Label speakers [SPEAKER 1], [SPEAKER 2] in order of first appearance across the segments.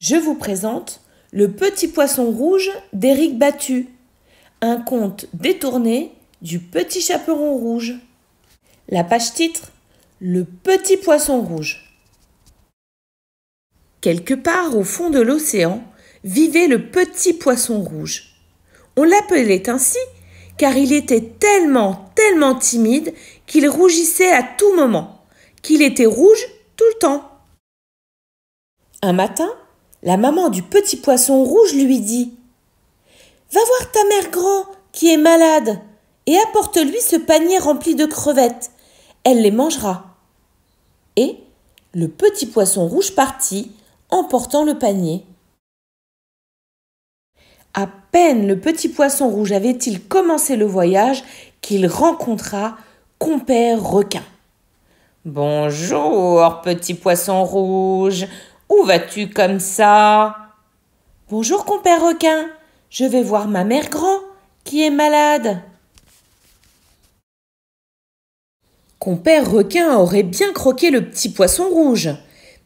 [SPEAKER 1] Je vous présente Le Petit Poisson Rouge d'Éric Battu, un conte détourné du Petit Chaperon Rouge. La page titre Le Petit Poisson Rouge. Quelque part au fond de l'océan vivait le Petit Poisson Rouge. On l'appelait ainsi car il était tellement, tellement timide qu'il rougissait à tout moment, qu'il était rouge tout le temps. Un matin, la maman du petit poisson rouge lui dit Va voir ta mère grand, qui est malade, et apporte-lui ce panier rempli de crevettes. Elle les mangera. Et le petit poisson rouge partit, emportant le panier. À peine le petit poisson rouge avait-il commencé le voyage qu'il rencontra compère requin. Bonjour, petit poisson rouge, où vas-tu comme ça Bonjour, compère requin. Je vais voir ma mère grand, qui est malade. Compère requin aurait bien croqué le petit poisson rouge,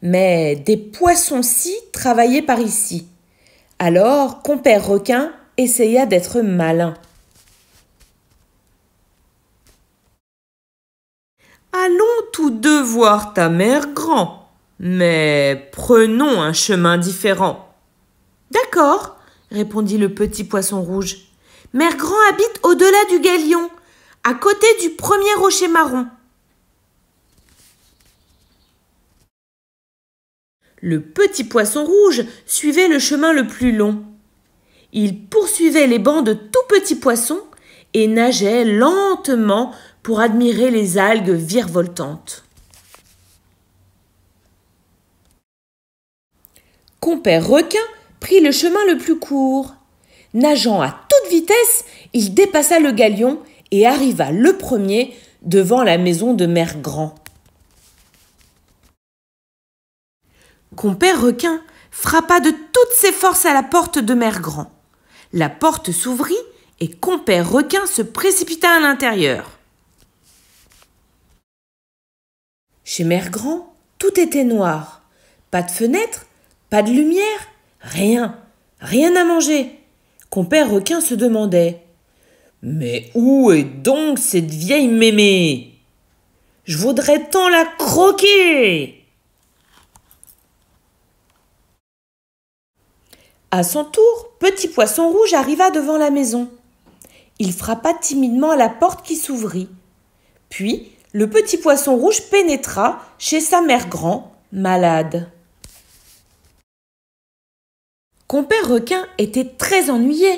[SPEAKER 1] mais des poissons-ci travaillaient par ici. Alors, compère requin essaya d'être malin. Allons tous deux voir ta mère grand. Mais prenons un chemin différent. D'accord, répondit le petit poisson rouge. Mère Grand habite au-delà du galion, à côté du premier rocher marron. Le petit poisson rouge suivait le chemin le plus long. Il poursuivait les bancs de tout petits poissons et nageait lentement pour admirer les algues virevoltantes. compère requin prit le chemin le plus court. Nageant à toute vitesse, il dépassa le galion et arriva le premier devant la maison de Mère Grand. Compère requin frappa de toutes ses forces à la porte de Mère Grand. La porte s'ouvrit et compère requin se précipita à l'intérieur. Chez Mère Grand, tout était noir. Pas de fenêtre, pas de lumière Rien. Rien à manger. Compère requin se demandait. Mais où est donc cette vieille mémé Je voudrais tant la croquer À son tour, Petit Poisson Rouge arriva devant la maison. Il frappa timidement à la porte qui s'ouvrit. Puis, le Petit Poisson Rouge pénétra chez sa mère grand, malade. Compère Requin était très ennuyé.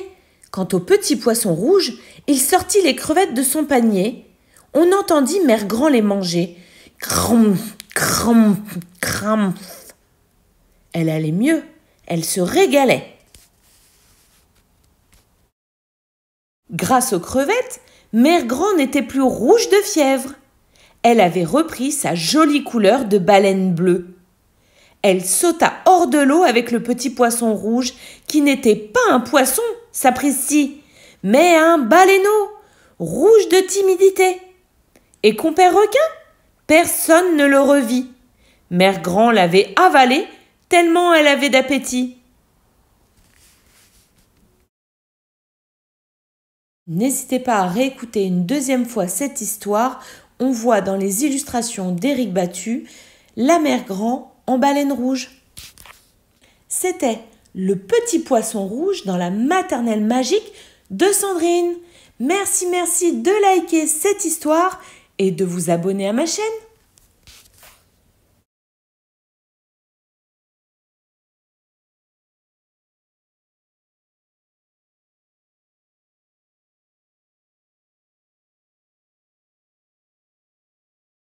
[SPEAKER 1] Quant au petit poisson rouge, il sortit les crevettes de son panier. On entendit Mère Grand les manger. Cramp, cramp, cramp. Elle allait mieux. Elle se régalait. Grâce aux crevettes, Mère Grand n'était plus rouge de fièvre. Elle avait repris sa jolie couleur de baleine bleue. Elle sauta hors de l'eau avec le petit poisson rouge, qui n'était pas un poisson, sapristi, mais un baleineau, rouge de timidité. Et compère requin Personne ne le revit. Mère Grand l'avait avalé, tellement elle avait d'appétit. N'hésitez pas à réécouter une deuxième fois cette histoire. On voit dans les illustrations d'Éric Battu la mère Grand baleine rouge. C'était le petit poisson rouge dans la maternelle magique de Sandrine. Merci, merci de liker cette histoire et de vous abonner à ma chaîne.